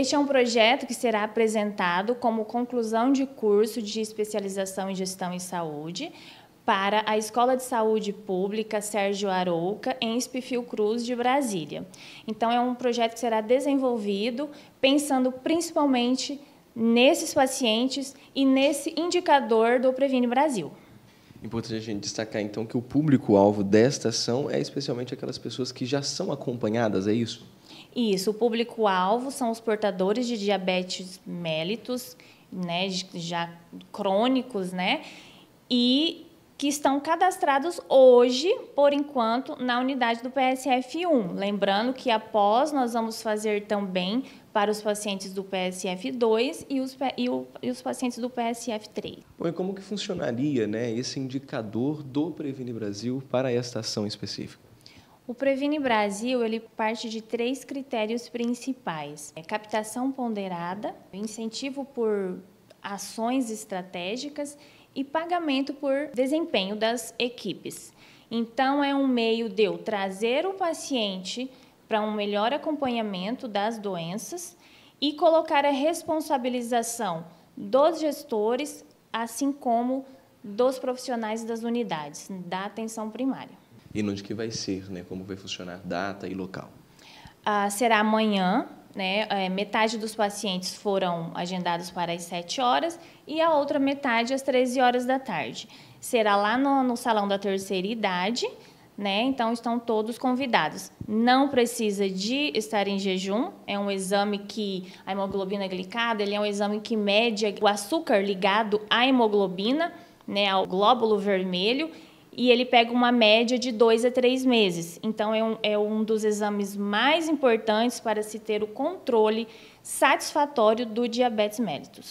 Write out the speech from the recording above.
Este é um projeto que será apresentado como conclusão de curso de especialização em gestão em saúde para a Escola de Saúde Pública Sérgio Arouca, em Espifil Cruz, de Brasília. Então, é um projeto que será desenvolvido pensando principalmente nesses pacientes e nesse indicador do Previne Brasil. Importante a gente destacar, então, que o público-alvo desta ação é especialmente aquelas pessoas que já são acompanhadas, é isso? Isso, o público-alvo são os portadores de diabetes mellitus, né, já crônicos, né, e que estão cadastrados hoje, por enquanto, na unidade do PSF1. Lembrando que após nós vamos fazer também para os pacientes do PSF2 e os, e, o, e os pacientes do PSF3. Bom, e como que funcionaria né, esse indicador do Previne Brasil para esta ação específica? O Previne Brasil ele parte de três critérios principais: é captação ponderada, incentivo por ações estratégicas e pagamento por desempenho das equipes. Então é um meio de eu trazer o paciente para um melhor acompanhamento das doenças e colocar a responsabilização dos gestores, assim como dos profissionais das unidades da atenção primária e onde que vai ser, né? Como vai funcionar data e local? Ah, será amanhã, né? É, metade dos pacientes foram agendados para as 7 horas e a outra metade às 13 horas da tarde. Será lá no, no salão da terceira idade, né? Então estão todos convidados. Não precisa de estar em jejum. É um exame que a hemoglobina é glicada, ele é um exame que mede o açúcar ligado à hemoglobina, né, ao glóbulo vermelho e ele pega uma média de dois a três meses. Então, é um, é um dos exames mais importantes para se ter o controle satisfatório do diabetes mellitus.